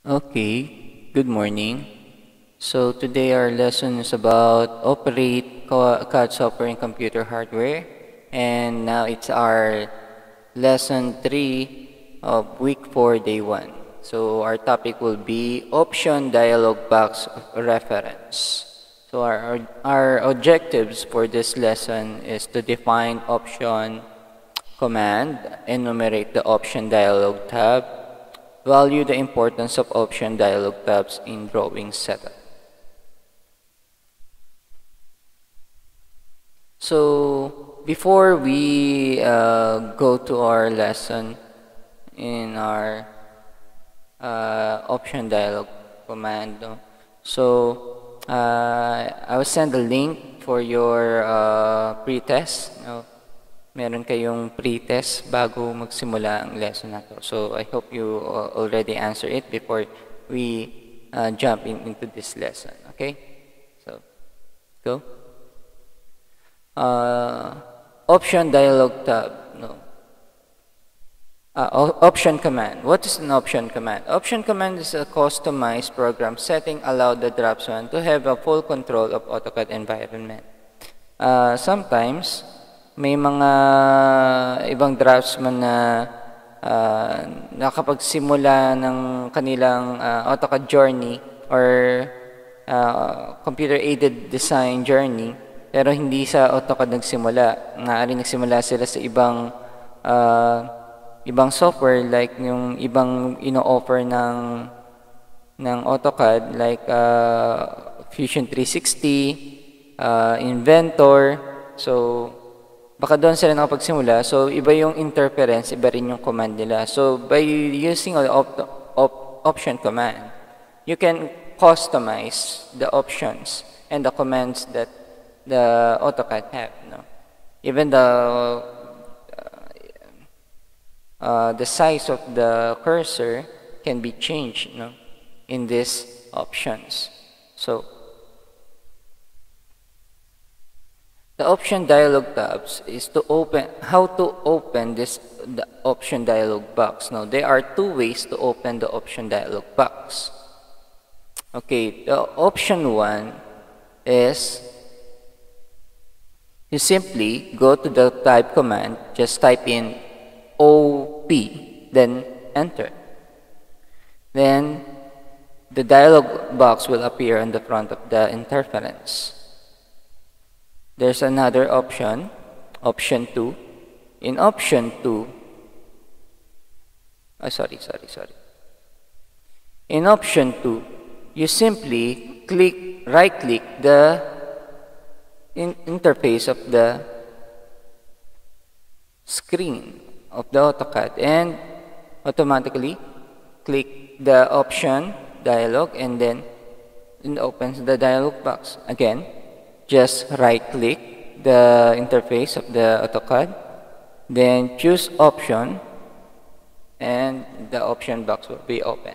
Okay, good morning. So today our lesson is about operate CAD software and computer hardware. And now it's our lesson 3 of week 4, day 1. So our topic will be option dialog box reference. So our, our objectives for this lesson is to define option command, enumerate the option dialog tab, value the importance of option dialog tabs in drawing setup. So before we uh, go to our lesson in our uh, option dialog command, so uh, I will send a link for your uh, pretest. You know, meron kayong pre-test bago magsimula ang lesson na to. So I hope you uh, already answer it before we uh, jump in, into this lesson. Okay? So, go. Uh, option dialog tab. No. Uh, option command. What is an option command? Option command is a customized program setting allow the Draftsman to have a full control of AutoCAD environment. Uh, sometimes, may mga ibang draftsman na uh, nakapagsimula ng kanilang uh, ah, AutoCAD journey or uh, computer-aided design journey pero hindi sa AutoCAD nagsimula. Maaaring nagsimula sila sa ibang uh, ibang software like yung ibang ino-offer ng ng AutoCAD like uh, Fusion 360, uh, Inventor. So, baka doon sila nakapagsimula. So, iba yung interference, iba rin yung command nila. So, by using the op op option command, you can customize the options and the commands that the AutoCAD have. No? Even the uh, uh the size of the cursor can be changed no? in these options. So, The option dialog box is to open how to open this the option dialog box. Now there are two ways to open the option dialog box. Okay, the option one is you simply go to the type command, just type in OP, then enter. Then the dialog box will appear on the front of the interference. There's another option, option 2. In option 2, ah, sorry, sorry, sorry. In option 2, you simply click, right-click the in interface of the screen of the AutoCAD and automatically click the option dialog and then it opens the dialog box again just right click the interface of the AutoCAD then choose option and the option box will be open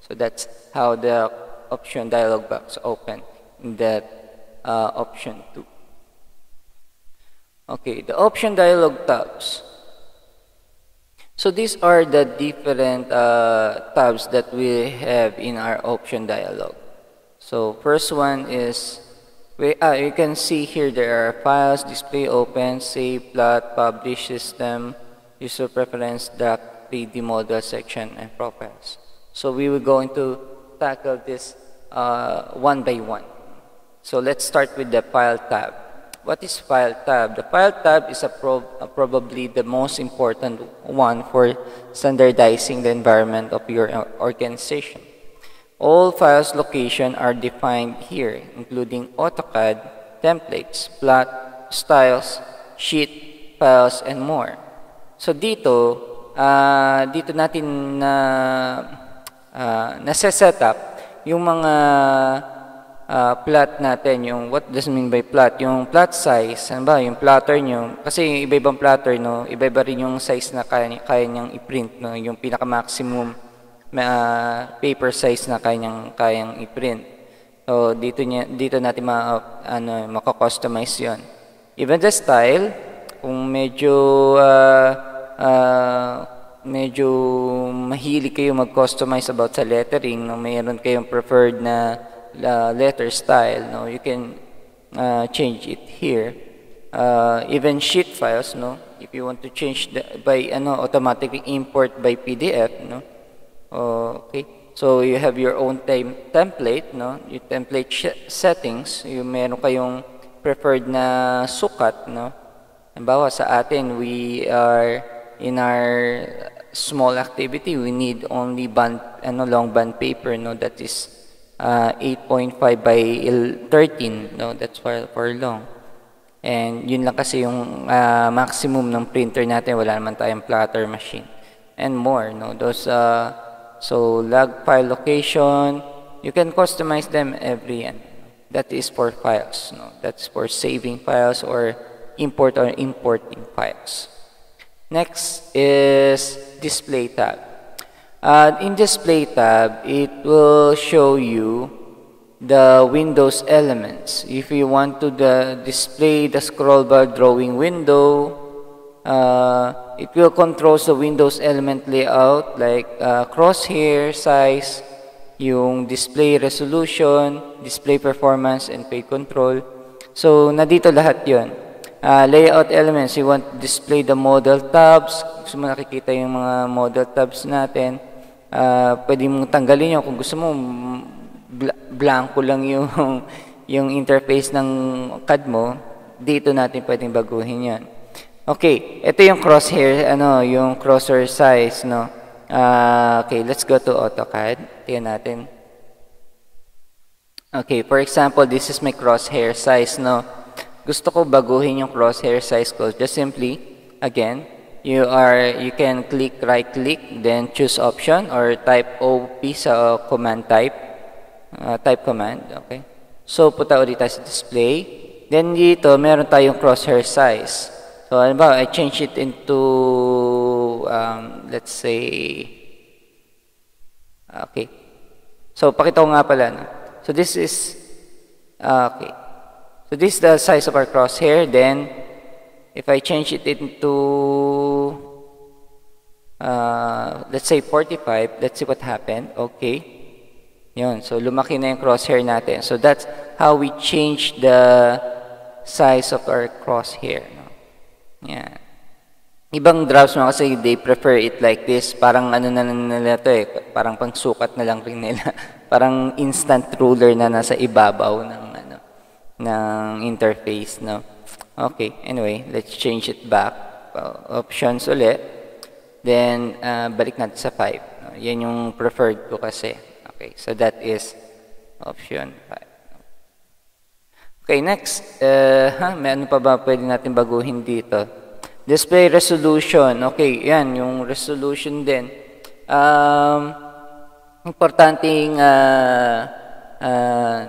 so that's how the option dialog box open in uh, option 2 okay the option dialog tabs so these are the different uh, tabs that we have in our option dialog so first one is we, uh, You can see here there are files, display open, save, plot, publish system, user preference, doc, 3D model section, and profiles. So we will go into tackle this uh, one by one. So let's start with the file tab. What is file tab? The file tab is a prob uh, probably the most important one for standardizing the environment of your uh, organization. All files location are defined here, including AutoCAD, templates, plot, styles, sheet, files, and more. So dito, uh, dito natin na uh, ah, nasa-set up yung mga uh, plot natin, yung what does mean by plot, yung plot size, ano ba, yung plotter nyo, kasi yung iba-ibang plotter, no, iba-iba rin yung size na kaya, kaya niyang i-print, no, yung pinaka-maximum uh, paper size na kayang kayang i-print. So dito niya dito natin ma ano mako-customize 'yon. Even the style kung medyo uh, uh, medyo mahilig kayo mag-customize about sa lettering, no mayroon kayong preferred na uh, letter style, no you can uh, change it here. Uh, even sheet files, no if you want to change the, by ano automatically import by PDF, no Uh, okay. So you have your own tem template, no? Your template settings, you meron kayong preferred na sukat, no? Halimbawa sa atin, we are in our small activity, we need only band, ano, long band paper, no? That is uh, ah, 8.5 by 13, no? That's for, for long. And yun lang kasi yung uh, maximum ng printer natin, wala naman tayong platter machine. And more, no? Those, uh, So log file location, you can customize them every end. That is for files. No? That's for saving files or import or importing files. Next is display tab. Uh, in display tab, it will show you the Windows elements. If you want to display the scroll bar drawing window, uh, it will control the Windows element layout like uh, crosshair size, yung display resolution, display performance, and page control. So, nadito lahat yon. Uh, layout elements, you want display the model tabs. Gusto mo nakikita yung mga model tabs natin. Uh, pwede mong tanggalin yun kung gusto mo bl blanco lang yung, yung interface ng CAD mo. Dito natin pwedeng baguhin yan. Okay, ito yung crosshair, ano, yung crosshair size, no? Uh, okay, let's go to AutoCAD. Tingnan natin. Okay, for example, this is my crosshair size, no? Gusto ko baguhin yung crosshair size ko. Just simply, again, you are you can click right click then choose option or type op sa uh, command type uh, type command okay so puta ulit tayo sa display then dito meron tayong crosshair size So, halimbawa, I change it into, um, let's say, ah, okay. So, pakita ko nga pala. No? So, this is, uh, okay. So, this is the size of our crosshair. Then, if I change it into, uh, let's say 45, let's see what happened. Okay. Yun. So, lumaki na yung crosshair natin. So, that's how we change the size of our crosshair. Yeah. Ibang drafts mo kasi they prefer it like this. Parang ano na nila to eh. Parang pangsukat na lang rin nila. parang instant ruler na nasa ibabaw ng ano ng interface no. Okay, anyway, let's change it back. Options ulit. Then uh, balik natin sa 5. Yan yung preferred ko kasi. Okay, so that is option 5. Okay, next. Uh, may ano pa ba pwede natin baguhin dito? Display resolution. Okay, yan. Yung resolution din. Um, importanteng uh, uh,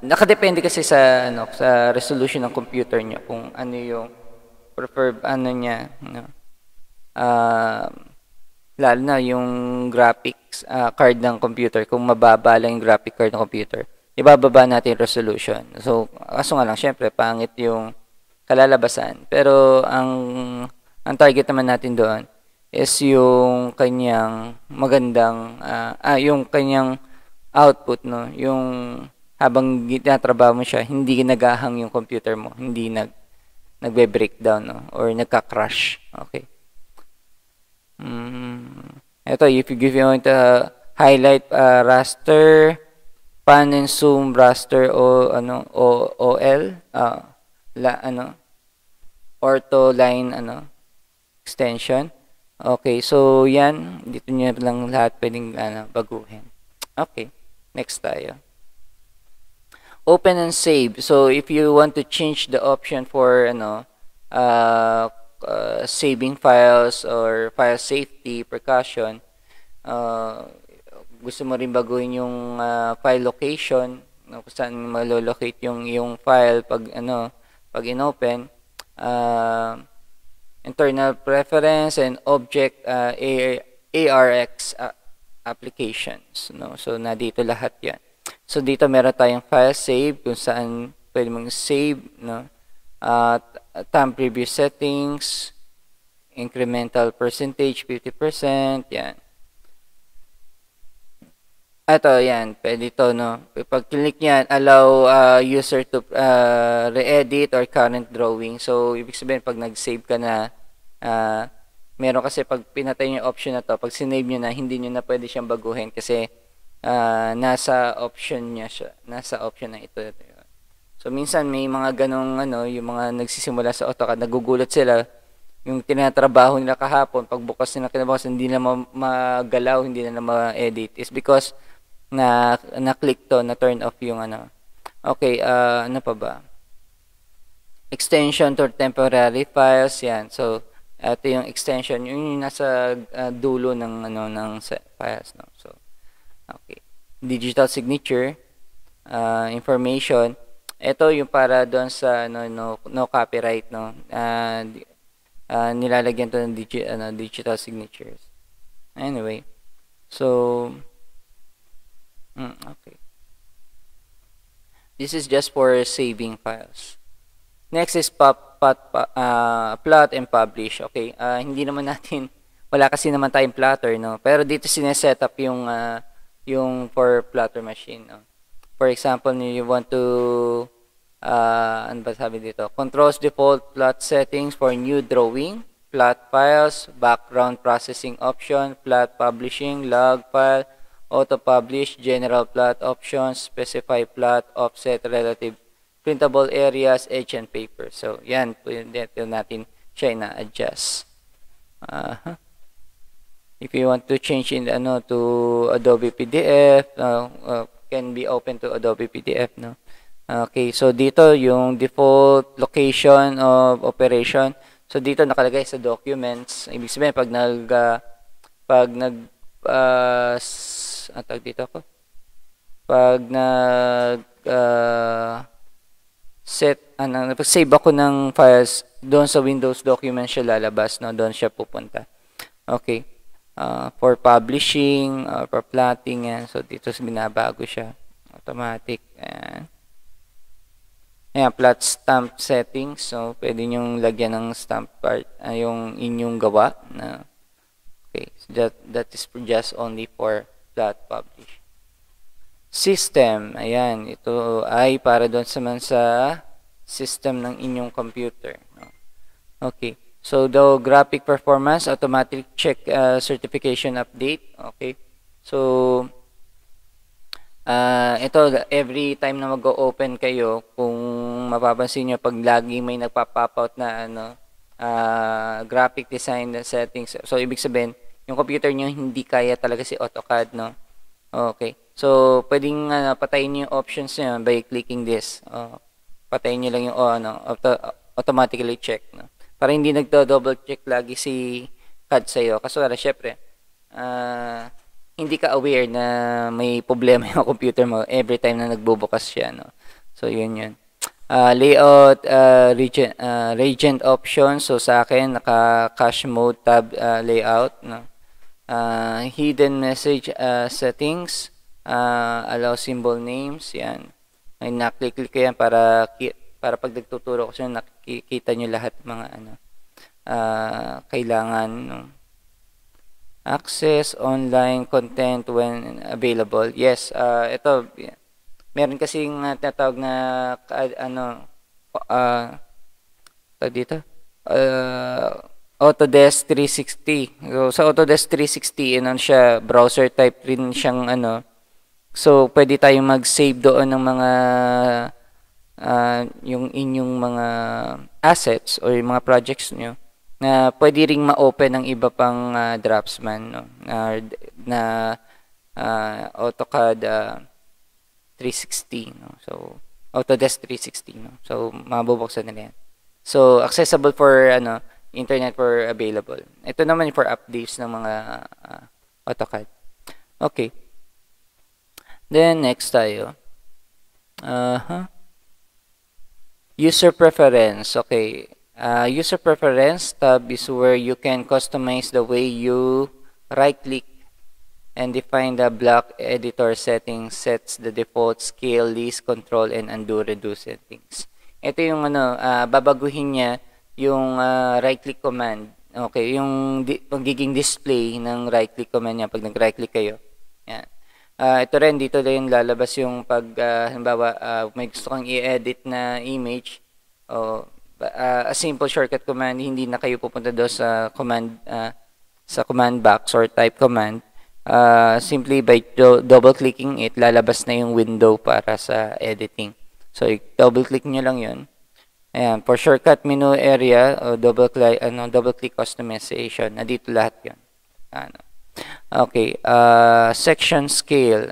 nakadepende kasi sa ano sa resolution ng computer niyo kung ano yung prefer ano niya no. Uh, lalo na yung graphics uh, card ng computer kung mababa lang yung graphic card ng computer ibababa natin resolution. So, kaso nga lang, syempre, pangit yung kalalabasan. Pero, ang, ang target naman natin doon is yung kanyang magandang, uh, ah, yung kanyang output, no? Yung habang tinatrabaho mo siya, hindi nagahang yung computer mo. Hindi nag, nagbe-breakdown, no? Or nagka-crash. Okay. Mm, ito, if you give you want highlight uh, raster, pan and zoom raster o ano o OL uh, la ano ortho line ano extension. Okay, so yan dito niyo lang lahat pwedeng ano baguhin. Okay, next tayo. Open and save. So if you want to change the option for ano uh, uh saving files or file safety precaution uh gusto mo rin baguhin yung uh, file location, no, kung saan malolocate yung yung file pag ano, pag inopen, uh, internal preference and object uh, ah, ARX uh, applications, no. So na dito lahat 'yan. So dito meron tayong file save kung saan pwede mong save, no. At uh, time preview settings, incremental percentage 50%, 'yan ito, yan. Pwede ito, no? Pag-click yan, allow uh, user to uh, re-edit or current drawing. So, ibig sabihin, pag nag-save ka na, uh, meron kasi pag pinatay niyo yung option na to, pag sinave niyo na, hindi niyo na pwede siyang baguhin kasi uh, nasa option niya siya. Nasa option na ito. So, minsan may mga ganong, ano, yung mga nagsisimula sa AutoCAD, nagugulat sila yung tinatrabaho nila kahapon, pagbukas nila kinabukas, hindi na magalaw, hindi na, na ma-edit is because na na click to na turn off yung ano okay uh, ano pa ba extension to temporary files yan so ito yung extension yung nasa uh, dulo ng ano ng files no so okay digital signature uh, information ito yung para doon sa ano no, no copyright no uh, uh, nilalagyan to ng digi, ano, digital signatures anyway so Mm, okay. This is just for saving files. Next is pop, pot, uh, plot and publish. Okay, uh, hindi naman natin, wala kasi naman tayong plotter, no? Pero dito sineset up yung, uh, yung for plotter machine, no? For example, you want to, uh, ano ba sabi dito? Controls default plot settings for new drawing, plot files, background processing option, plot publishing, log file, auto-publish, general plot options, specify plot, offset, relative printable areas, edge and paper. So, yan, dito natin siya na-adjust. Uh uh-huh. If you want to change in ano to Adobe PDF, uh, uh, can be open to Adobe PDF, no? Okay, so dito yung default location of operation. So dito nakalagay sa documents. Ibig sabihin pag nag uh, pag nag uh, ang tag dito ako, pag nag, uh, set, ano, pag save ako ng files, doon sa Windows document siya lalabas, no? doon siya pupunta. Okay. Uh, for publishing, uh, for plotting, yan. So, dito binabago siya. Automatic. Ayan. Ayan, plot stamp settings. So, pwede nyong lagyan ng stamp part, uh, yung inyong gawa. Na, okay. So, that, that is just only for publish. System, ayan, ito ay para doon sa man sa system ng inyong computer. Okay. So, the graphic performance, automatic check uh, certification update. Okay. So, uh, ito, every time na mag-open kayo, kung mapapansin nyo, pag lagi may nagpa-pop out na ano, uh, graphic design settings. So, ibig sabihin, yung computer nyo hindi kaya talaga si AutoCAD, no? Okay. So, pwedeng uh, patayin nyo yung options nyo by clicking this. Uh, patayin nyo lang yung oh, ano, auto automatically check. No? Para hindi nagdo-double check lagi si CAD sa'yo. Kaso wala, syempre, uh, hindi ka aware na may problema yung computer mo every time na nagbubukas siya. No? So, yun yun. Uh, layout, uh, region, uh, ah, regent options. So, sa akin, naka-cache mode tab uh, layout. No? uh, hidden message uh, settings, uh, allow symbol names, yan. Ay naklik-click yan para para pag nagtuturo ko sa nakikita niyo lahat mga ano uh, kailangan no? access online content when available. Yes, uh, ito meron kasing uh, tinatawag na ano uh, dito uh, Autodesk 360. So, sa Autodesk 360, inon siya, browser type rin siyang ano. So, pwede tayong mag-save doon ng mga uh, yung inyong mga assets or yung mga projects nyo na pwede ring ma-open ng iba pang uh, ah, draftsman no? na, na uh, AutoCAD uh, 360. No? So, Autodesk 360. No? So, mabubuksan nila yan. So, accessible for ano, internet for available. Ito naman for updates ng mga uh, AutoCAD. Okay. Then, next tayo. Uh-huh. User preference. Okay. Uh, user preference tab is where you can customize the way you right-click and define the block editor settings sets the default scale, list, control, and undo, reduce settings. Ito yung ano, uh, babaguhin niya yung uh, right-click command, okay, yung di- pagiging display ng right-click command niya pag nag-right-click kayo. Yan. Uh, ito rin, dito din lalabas yung pag, uh, halimbawa, uh, may gusto kang i-edit na image o uh, a simple shortcut command, hindi na kayo pupunta doon sa command uh, sa command box or type command. Uh, simply by do- double-clicking it, lalabas na yung window para sa editing. So, double-click nyo lang yon Ayan, for shortcut menu area, o uh, double click, ano, uh, double click customization, na dito lahat yun. Ano. Okay, uh, section scale.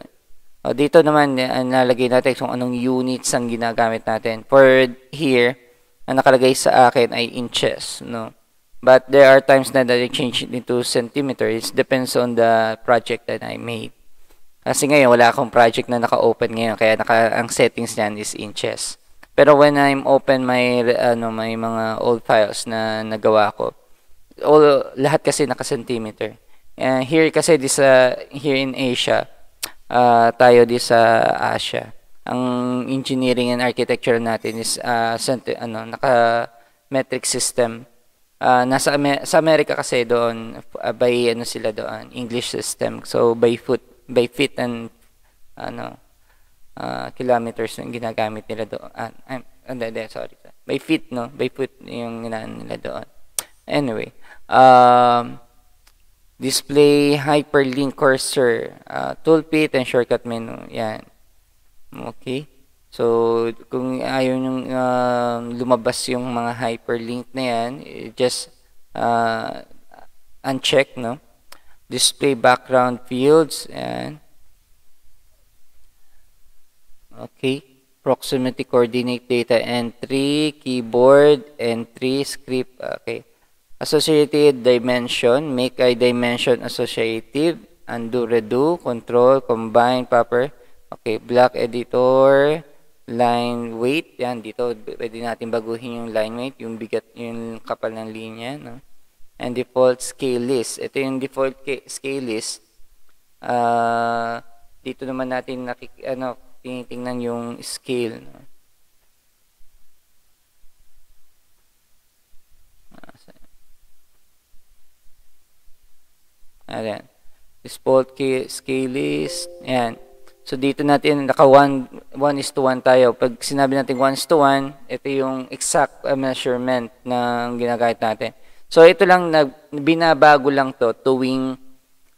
O, uh, dito naman, uh, nalagay natin kung anong units ang ginagamit natin. For here, ang nakalagay sa akin ay inches, no? But there are times na I change it into centimeters. Depends on the project that I made. Kasi ngayon, wala akong project na naka-open ngayon. Kaya naka, ang settings niyan is inches. Pero when I'm open my ano may mga old files na nagawa ko, all lahat kasi naka centimeter. Uh, here kasi di sa here in Asia, uh, tayo di sa Asia. Ang engineering and architecture natin is uh, centi, ano naka metric system. Uh, nasa sa America kasi doon uh, by ano sila doon English system. So by foot by feet and ano uh, kilometers yung ginagamit nila doon. Ah, I'm, hindi, hindi, sorry. By feet, no? By foot yung ginaan nila doon. Anyway, um, display hyperlink cursor, uh, ah, toolkit, and shortcut menu. Yan. Okay. So, kung ayaw nyo uh, lumabas yung mga hyperlink na yan, eh, just uh, uncheck, no? Display background fields, and Okay. Proximity coordinate data entry, keyboard, entry, script. Okay. Associated dimension, make a dimension associative, undo, redo, control, combine, proper. Okay, block editor, line weight. Yan, dito pwede natin baguhin yung line weight, yung bigat, yung kapal ng linya. No? And default scale list. Ito yung default scale list. Uh, dito naman natin nakik ano, tinitingnan yung scale. No? Ah, ayan. Default scale list. Ayan. So, dito natin, naka 1, 1 is to 1 tayo. Pag sinabi natin 1 is to 1, ito yung exact uh, measurement na ginagamit natin. So, ito lang, na, binabago lang to tuwing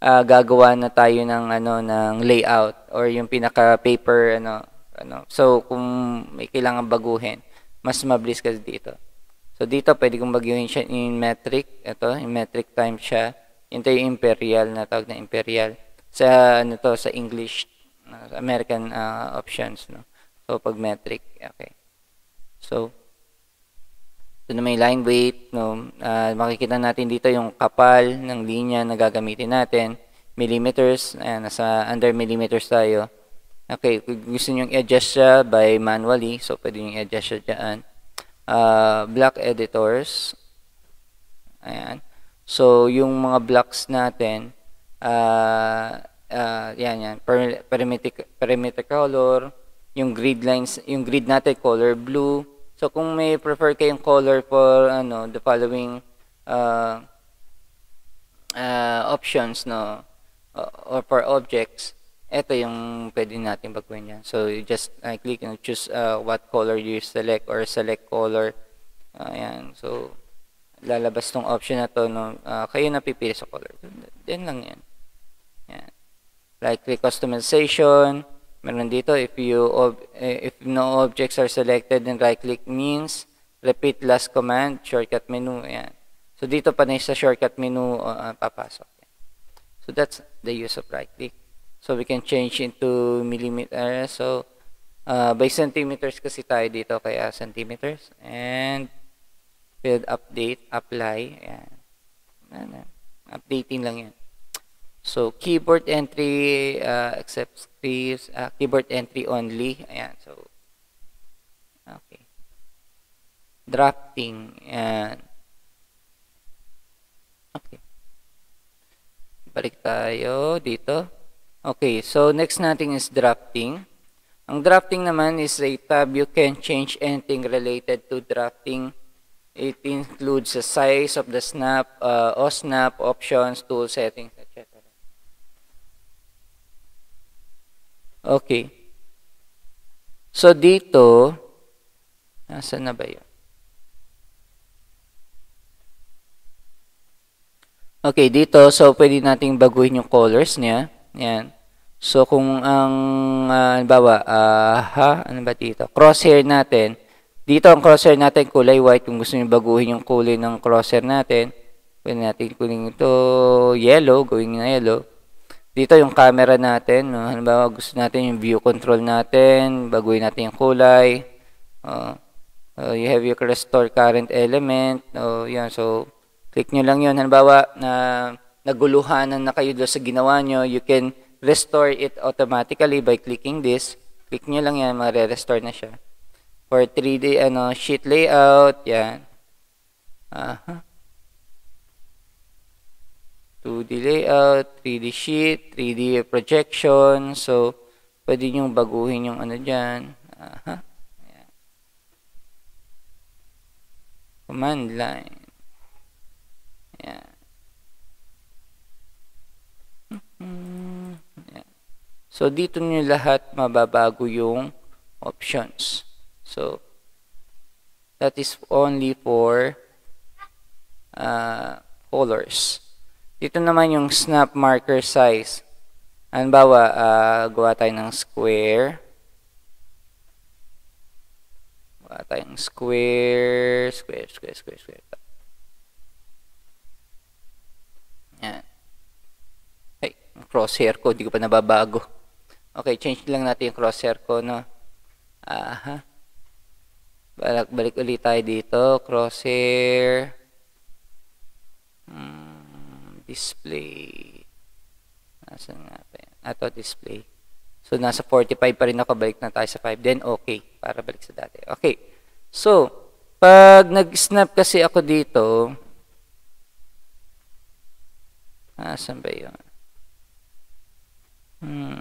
uh, gagawa na tayo ng, ano, ng layout or yung pinaka paper ano ano. So kung may kailangan baguhin, mas mabilis kasi dito. So dito pwede kong baguhin siya in metric, ito, in metric time siya. Ito yung imperial na tawag na imperial sa ano to sa English uh, American uh, options no. So pag metric, okay. So ito na may line weight no. Uh, makikita natin dito yung kapal ng linya na gagamitin natin millimeters, and nasa under millimeters tayo. Okay, kung gusto nyo i-adjust siya by manually, so pwede nyo i-adjust siya dyan. Uh, ah, block editors, ayan. So, yung mga blocks natin, uh, uh, yan, yan, perimeter, perimeter color, yung grid lines, yung grid natin, color blue. So, kung may prefer kayong color for, ano, the following uh, uh, options, no, Uh, or for objects, ito yung pwede natin baguhin yan. So, you just uh, click and choose uh, what color you select or select color. Ayan. So, lalabas tong option na to. No? Uh, kayo na pipili sa color. Yan lang yan. Ayan. Like click customization. Meron dito, if, you eh, if no objects are selected, then right-click means repeat last command, shortcut menu. Ayan. So, dito pa na sa shortcut menu uh, papasok. So that's the use of right click. So we can change into millimeter. Eh, so uh, by centimeters kasi tayo dito kaya centimeters and field update, apply. Ayan. Updating lang yan. So keyboard entry uh, accepts keys, uh, keyboard entry only. Ayan. So okay. Drafting. Ayan. Okay. Balik tayo dito. Okay, so next natin is drafting. Ang drafting naman is a tab you can change anything related to drafting. It includes the size of the snap, uh, OSNAP, options, tool settings, etc. Okay. So dito, nasa na ba yun? Okay, dito, so pwede nating baguhin yung colors niya. Yan. So, kung ang, uh, ah, bawa, uh, ha, ano ba dito? Crosshair natin. Dito ang crosshair natin, kulay white. Kung gusto nyo baguhin yung kulay ng crosshair natin, pwede natin kunin ito yellow, going na yellow. Dito yung camera natin. No? ba gusto natin yung view control natin, baguhin natin yung kulay. Uh, uh, you have your restore current element. Oh, uh, yan, so, Click nyo lang yun. Halimbawa, na naguluhanan na kayo doon sa ginawa nyo, you can restore it automatically by clicking this. Click nyo lang yan, mare-restore na siya. For 3D ano, sheet layout, yan. Aha. Uh -huh. 2D layout, 3D sheet, 3D projection. So, pwede nyo baguhin yung ano dyan. Aha. Uh -huh. Command line. Mm, yan. So, dito nyo lahat mababago yung options. So, that is only for uh, colors. Dito naman yung snap marker size. Halimbawa, uh, gawa tayo ng square. Gawa tayo ng square, square, square, square, square. Yan crosshair ko, hindi ko pa nababago. Okay, change lang natin yung crosshair ko, no? Aha. Balik, balik ulit tayo dito. Crosshair. Hmm, display. Nasa nga pa yan? Ato, display. So, nasa 45 pa rin ako. Balik na tayo sa 5. Then, okay. Para balik sa dati. Okay. So, pag nag-snap kasi ako dito, Nasaan ba yun? Hmm.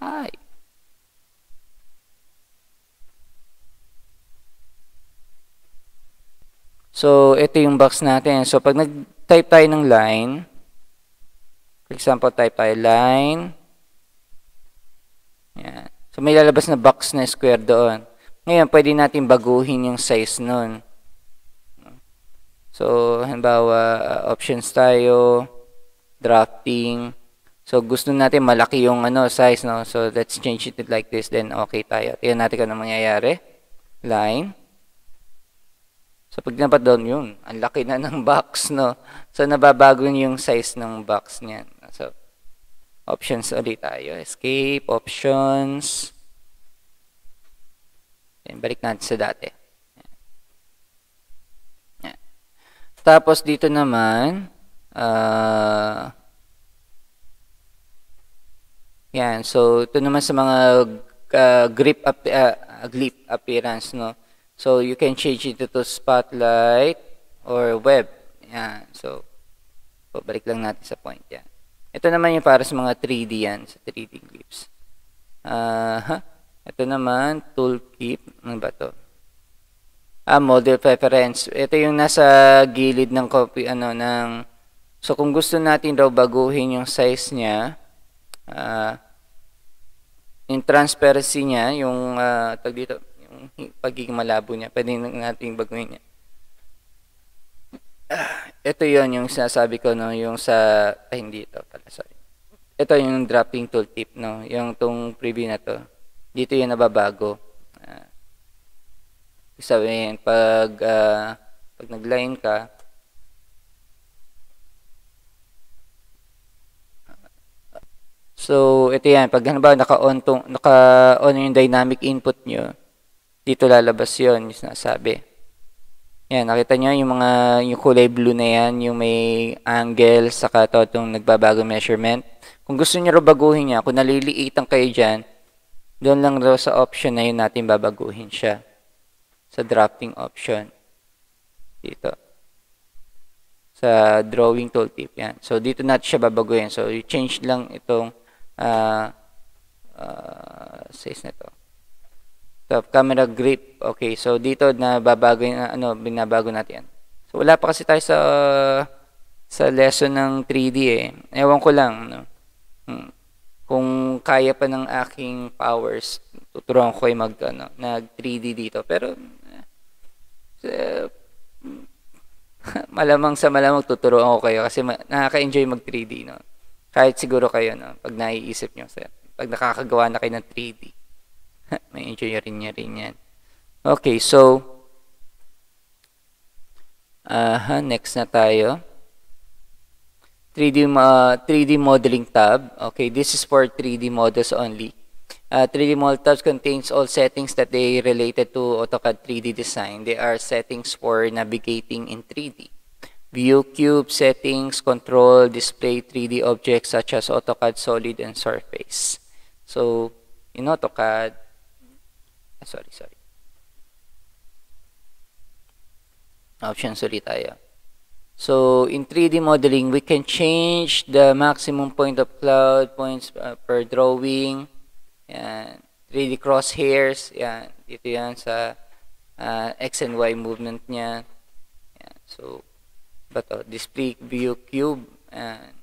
Ay. So, ito yung box natin. So, pag nag-type tayo ng line, for example, type tayo line, yan. So, may lalabas na box na square doon. Ngayon, pwede natin baguhin yung size noon. So, halimbawa, uh, options tayo, drafting. So, gusto natin malaki yung ano, size, no? So, let's change it like this, then okay tayo. Tingnan natin kung ano mangyayari. Line. So, pag napat down yun, ang laki na ng box, no? So, nababago yung size ng box niyan. So, options ulit tayo. Escape, options. Then, balik natin sa dati. Tapos dito naman, uh, yan, so ito naman sa mga uh, grip up, uh, grip appearance, no? So you can change it to spotlight or web. Yan, so pabalik lang natin sa point yan. Ito naman yung para sa mga 3D yan, sa 3D clips. Uh, Ito naman, toolkit. Ano ba to? ah, model preference. Ito yung nasa gilid ng copy ano ng So kung gusto natin daw baguhin yung size niya, uh, yung transparency niya, yung uh, ah, tag dito, yung pagiging malabo niya, pwede natin baguhin niya. Ah, ito yon yung sinasabi ko no, yung sa ay, hindi to pala, sorry. Ito yung dropping tooltip no, yung tong preview na to. Dito yung nababago sabihin, pag, uh, pag nag-line ka, So, ito yan. Pag ba naka-on tong, naka -on yung dynamic input nyo, dito lalabas yon yung sinasabi. Yan, nakita nyo yung mga, yung kulay blue na yan, yung may angle, saka to itong nagbabago measurement. Kung gusto nyo baguhin niya, kung naliliitan kayo dyan, doon lang raw sa option na yun natin babaguhin siya sa dropping option. Dito. Sa drawing tooltip. Yan. So, dito natin siya babaguhin. So, you change lang itong uh, uh, size na So, camera grip. Okay. So, dito na babago na, ano, binabago natin yan. So, wala pa kasi tayo sa sa lesson ng 3D eh. Ewan ko lang. No? Hmm. Kung kaya pa ng aking powers, tuturuan ko ay mag, ano, nag 3D dito. Pero, eh, malamang sa malamang tuturuan ko kayo kasi nakaka-enjoy mag 3D no. Kahit siguro kayo no, pag naiisip niyo sa pag nakakagawa na kayo ng 3D. may enjoy rin niya rin yan. Okay, so uh, next na tayo. 3D uh, 3D modeling tab. Okay, this is for 3D models only. Uh, 3D Molotov contains all settings that they related to AutoCAD 3D design. They are settings for navigating in 3D. View cube settings, control, display 3D objects such as AutoCAD solid and surface. So in AutoCAD, ah, sorry, sorry. Options ulit tayo. So in 3D modeling, we can change the maximum point of cloud points uh, per drawing, Yan. 3D crosshairs. Yan. Dito yan sa uh, X and Y movement niya. Yan. So, ba to? Display view cube. Yan.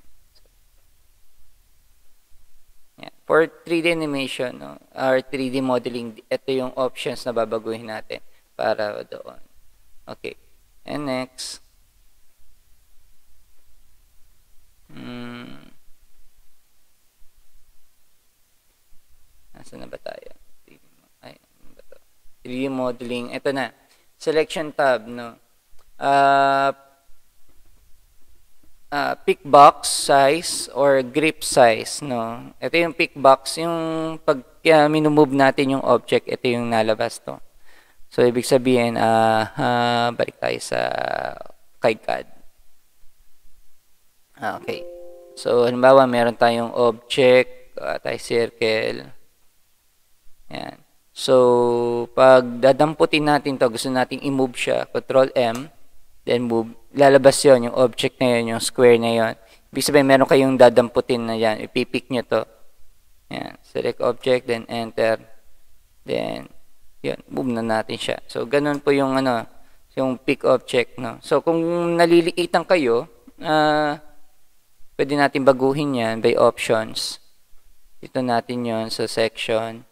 Yan. For 3D animation no, or 3D modeling, ito yung options na babaguhin natin para doon. Okay. And next. Hmm. Asan na ba tayo? Ay, ano ba to? 3 modeling. Ito na. Selection tab, no? Uh, uh, pick box size or grip size, no? Ito yung pick box. Yung pag uh, minumove natin yung object, ito yung nalabas to. So, ibig sabihin, uh, uh, balik tayo sa kay God. Okay. So, halimbawa, meron tayong object, uh, tayo circle, yan. So, pag dadamputin natin to gusto nating i-move siya, Control M, then move, lalabas yon yung object na yon yung square na yon Ibig sabihin, meron kayong dadamputin na yan, ipipick nyo to. Yan. Select object, then enter. Then, yun, move na natin siya. So, ganun po yung ano, yung pick object, no. So, kung naliliitan kayo, ah, uh, pwede natin baguhin yan by options. Ito natin yon sa section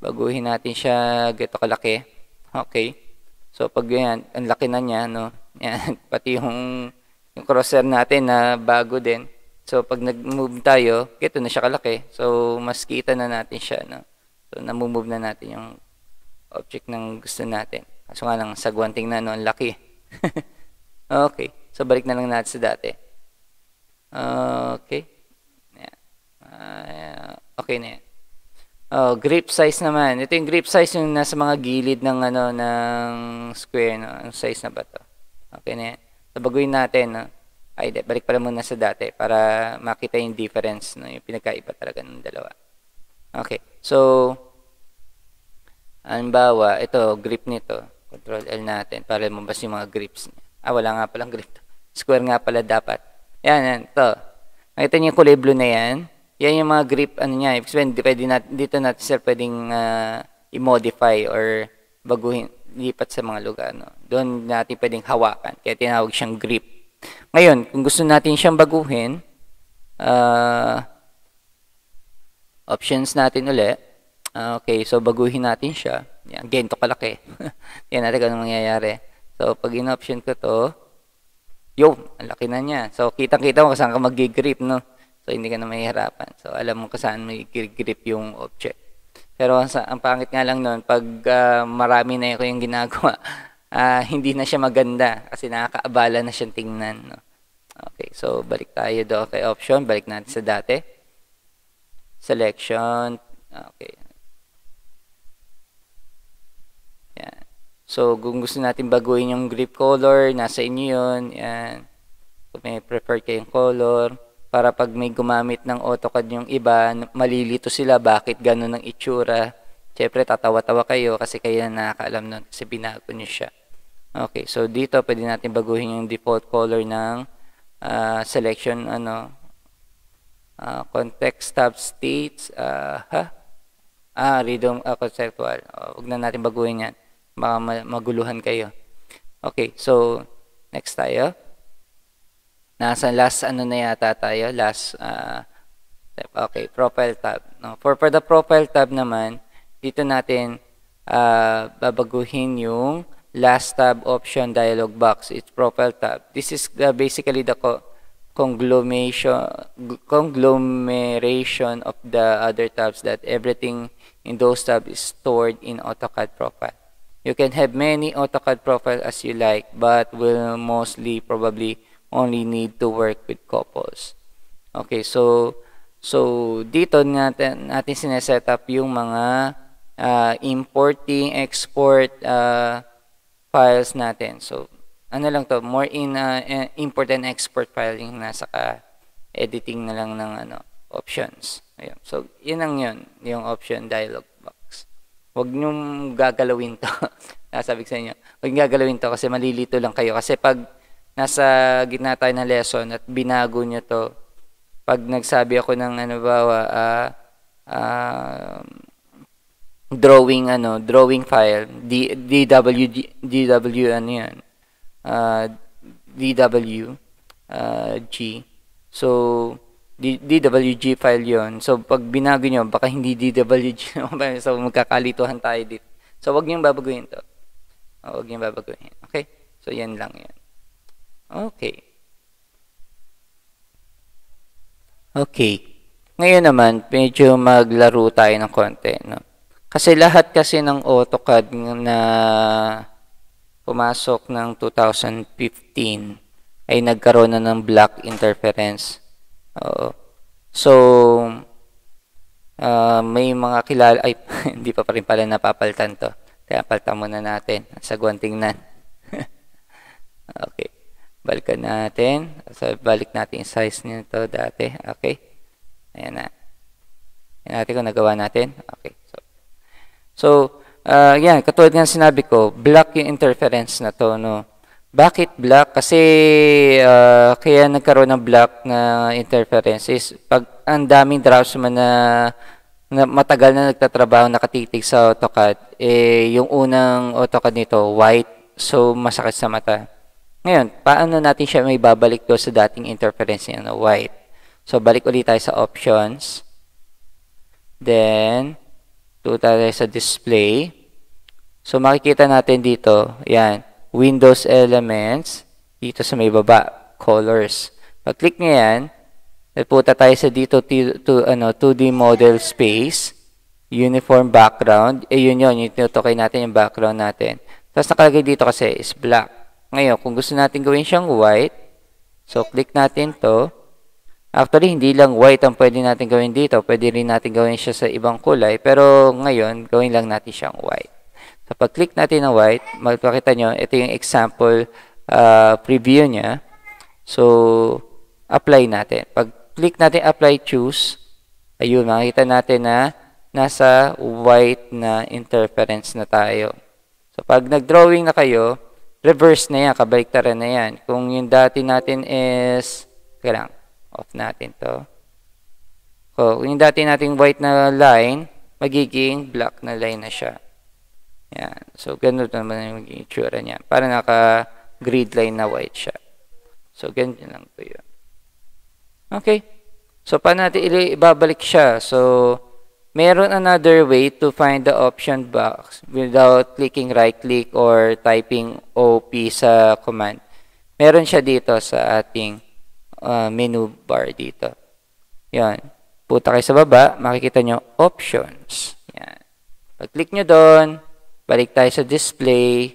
baguhin natin siya gito kalaki. Okay. So pag yan, ang laki na niya, no? Yan, pati yung, yung crosshair natin na bago din. So pag nag-move tayo, gito na siya kalaki. So mas kita na natin siya, no? So namumove na natin yung object ng gusto natin. Kaso nga lang, sagwanting na, no? Ang laki. okay. So balik na lang natin sa dati. Okay. Ah, yeah. Uh, okay na yan. Oh, grip size naman. Ito yung grip size yung nasa mga gilid ng ano ng square no. Ang size na ba to? Okay na. Yan. Tabaguin natin no. Ay, de, balik pala muna sa dati para makita yung difference no, yung pinagkaiba talaga ng dalawa. Okay. So halimbawa, ito grip nito. Control L natin para lumabas yung mga grips niya. Ah, wala nga palang grip. Square nga pala dapat. Yan, yan. to. Nakita niyo yung kulay blue na yan yan yung mga grip, ano niya, ibig sabihin, pwede nat, dito natin, sir, pwedeng uh, i-modify or baguhin, lipat sa mga lugar. No? Doon natin pwedeng hawakan, kaya tinawag siyang grip. Ngayon, kung gusto natin siyang baguhin, uh, options natin uli. Uh, okay, so baguhin natin siya. Yan, ganito kalaki. Yan natin kung ano mangyayari. So, pag in-option ko to, yo, ang laki na niya. So, kitang-kita mo kung saan ka mag-grip, no? So, hindi ka na mahihirapan. So, alam mo kung saan mo grip yung object. Pero ang, ang pangit nga lang noon, pag uh, marami na ako yung ginagawa, uh, hindi na siya maganda kasi nakakaabala na siyang tingnan. No? Okay, so balik tayo do kay option. Balik natin sa dati. Selection. Okay. Yan. So, kung gusto natin baguhin yung grip color, nasa inyo yun. Yan. Kung may preferred kayong color para pag may gumamit ng AutoCAD yung iba, malilito sila bakit ganun ang itsura. Siyempre, tatawa-tawa kayo kasi kayo na nakakaalam nun kasi binago nyo siya. Okay, so dito pwede natin baguhin yung default color ng uh, selection, ano, uh, context tab states, uh, ha? Ah, rhythm uh, conceptual. Uh, huwag na natin baguhin yan. Baka maguluhan kayo. Okay, so next tayo. Nasa last ano na yata tayo, last uh, Okay, profile tab. No? For, for the profile tab naman, dito natin uh, babaguhin yung last tab option dialog box. It's profile tab. This is the, basically the co conglomeration, conglomeration of the other tabs that everything in those tabs is stored in AutoCAD profile. You can have many AutoCAD profiles as you like, but will mostly probably only need to work with couples. Okay, so so dito natin natin sineset up yung mga uh, importing, export uh, files natin. So ano lang to, more in uh, import and export filing nasa ka editing na lang ng ano options. Ayun. So, yun ang yun, yung option dialog box. Huwag niyo gagalawin to. Nasabi ko sa inyo, huwag gagalawin to kasi malilito lang kayo. Kasi pag nasa gitna tayo ng lesson at binago niyo to. Pag nagsabi ako ng ano ba, uh, uh, drawing ano, drawing file, D, DW, D, DW ano yan, uh, ah, DW, uh, G. So, D, DWG file yon So, pag binago nyo, baka hindi DWG. so, magkakalituhan tayo dito. So, wag niyo babaguhin to. O, wag niyo babaguhin. Okay? So, yan lang yan. Okay. Okay. Ngayon naman, medyo maglaro tayo ng konti. No? Kasi lahat kasi ng AutoCAD na pumasok ng 2015 ay nagkaroon na ng black interference. Oo. So, uh, may mga kilala, ay hindi pa, pa rin pala napapaltan to. Kaya paltan muna natin sa guwan tingnan. okay. Balikan natin. So, balik natin yung size nito dati. Okay. Ayan na. Ayan natin kung nagawa natin. Okay. So, so uh, yan. Katulad nga sinabi ko, black yung interference na to. No? Bakit black? Kasi uh, kaya nagkaroon ng black na interference is pag ang daming draftsman na na matagal na nagtatrabaho nakatitig sa AutoCAD, eh, yung unang AutoCAD nito, white, so masakit sa mata. Ngayon, paano natin siya may babalik do sa dating interference ni ano, white? So, balik ulit tayo sa options. Then, to tayo sa display. So, makikita natin dito, yan, Windows Elements, dito sa may baba, Colors. Pag-click nyo yan, pupunta tayo sa dito to, ano, 2D Model Space, Uniform Background, eh yun yun, yung tinutukay natin yung background natin. Tapos nakalagay dito kasi is black. Ngayon, kung gusto natin gawin siyang white, so click natin to. Actually, hindi lang white ang pwede natin gawin dito. Pwede rin natin gawin siya sa ibang kulay. Pero ngayon, gawin lang natin siyang white. So, pag-click natin ng white, magpakita nyo, ito yung example uh, preview niya. So, apply natin. Pag-click natin apply choose, ayun, makikita natin na nasa white na interference na tayo. So, pag nag-drawing na kayo, reverse na yan, kabaliktaran na yan. Kung yung dati natin is, okay lang, off natin to. So, yung dati nating white na line, magiging black na line na siya. Yan. So, ganun naman yung magiging itsura niya. Para naka-grid line na white siya. So, ganun lang po yun. Okay. So, paano natin ibabalik siya? So, Meron another way to find the option box without clicking right-click or typing OP sa command. Meron siya dito sa ating uh, menu bar dito. Yan. Puta kayo sa baba, makikita nyo options. Yan. Pag-click nyo doon, balik tayo sa display,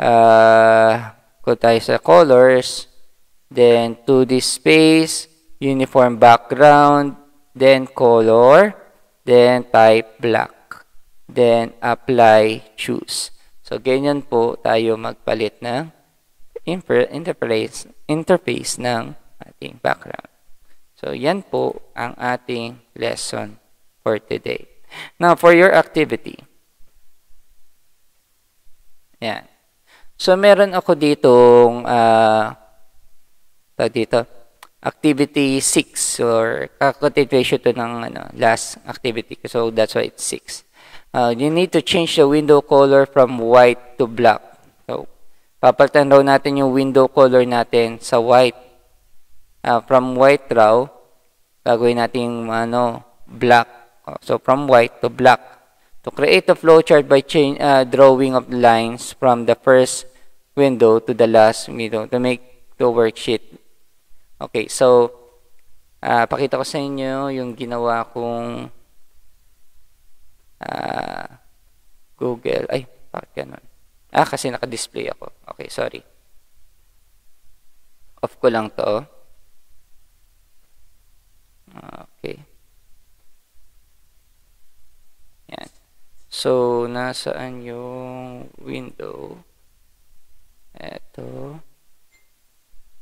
uh, go tayo sa colors, then 2D space, uniform background, then color, then type black, then apply choose. So, ganyan po tayo magpalit ng interface, interface ng ating background. So, yan po ang ating lesson for today. Now, for your activity. Yan. So, meron ako ditong, uh, dito, activity 6 or uh, continuation to ng ano, last activity. So that's why it's 6. Uh, you need to change the window color from white to black. So papalitan raw natin yung window color natin sa white. Uh, from white raw, gagawin natin ano, black. Uh, so from white to black. To create a flowchart by change, uh, drawing of lines from the first window to the last window to make the worksheet Okay, so uh, pakita ko sa inyo yung ginawa kong uh, Google. Ay, bakit ganun? Ah, kasi naka-display ako. Okay, sorry. Off ko lang to. Okay. Yan. So, nasaan yung window? Ito.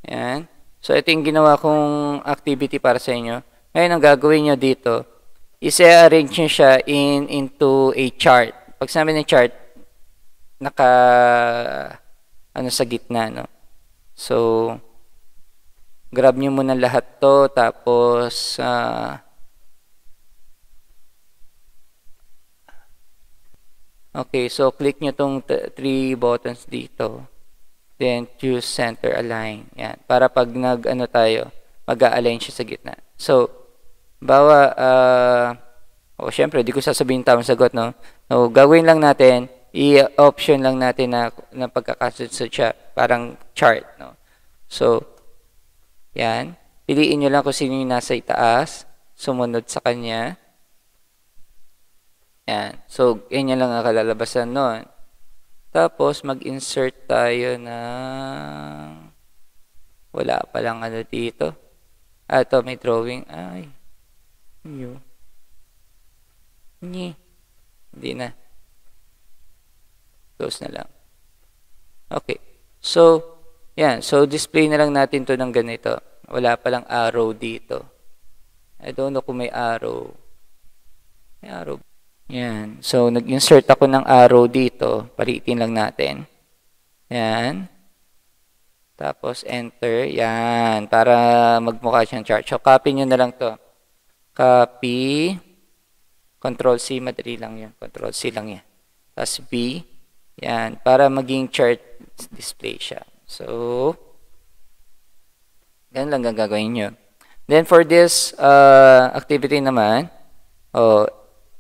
Yan. So, ito yung ginawa kong activity para sa inyo. Ngayon, ang gagawin nyo dito, is arrange nyo siya in, into a chart. Pag sabi ng chart, naka, ano, sa gitna, no? So, grab nyo muna lahat to, tapos, uh, okay, so click nyo tong three buttons dito then choose center align. Yan. Para pag nag-ano tayo, mag-align siya sa gitna. So, bawa, uh, oh, syempre, di ko sasabihin tamang sagot, no? No, gagawin lang natin, i-option lang natin na, na pagkakasunod sa chart, parang chart, no? So, yan. Piliin niyo lang kung sino yung nasa itaas, sumunod sa kanya. Yan. So, yan lang ang kalalabasan nun. Tapos, mag-insert tayo na... Wala palang ano dito. Ah, ito, may drawing. Ay. New. Nye. Hindi na. Close na lang. Okay. So, yan. So, display na lang natin to ng ganito. Wala palang arrow dito. I don't know kung may arrow. May arrow. Yan. So, nag-insert ako ng arrow dito. Palitin lang natin. Yan. Tapos, enter. Yan. Para magmukha siyang chart. So, copy nyo na lang to. Copy. Control-C. Madali lang yan. Control-C lang yan. Tapos, B. Yan. Para maging chart display siya. So, ganun lang gagawin nyo. Then, for this uh, activity naman, oh,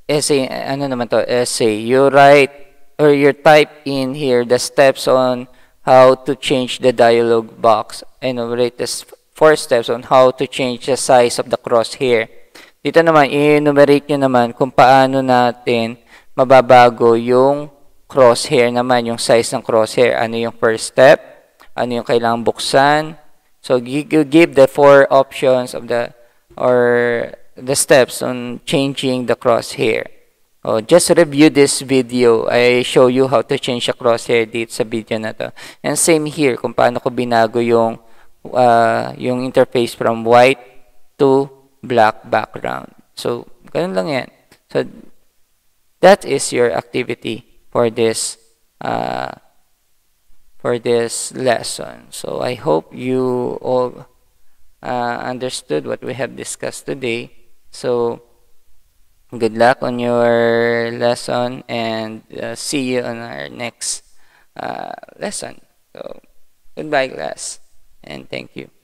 essay, ano naman to, essay, you write or you type in here the steps on how to change the dialog box and write the four steps on how to change the size of the crosshair. Dito naman, i-enumerate nyo naman kung paano natin mababago yung crosshair naman, yung size ng crosshair. Ano yung first step? Ano yung kailangang buksan? So, you give the four options of the or the steps on changing the crosshair. Oh, just review this video. I show you how to change the crosshair dito sa video na to. And same here kung paano ko binago yung uh, yung interface from white to black background. So, ganun lang yan. So, that is your activity for this uh, for this lesson. So, I hope you all uh, understood what we have discussed today. So good luck on your lesson and uh, see you on our next uh, lesson. So goodbye class and thank you.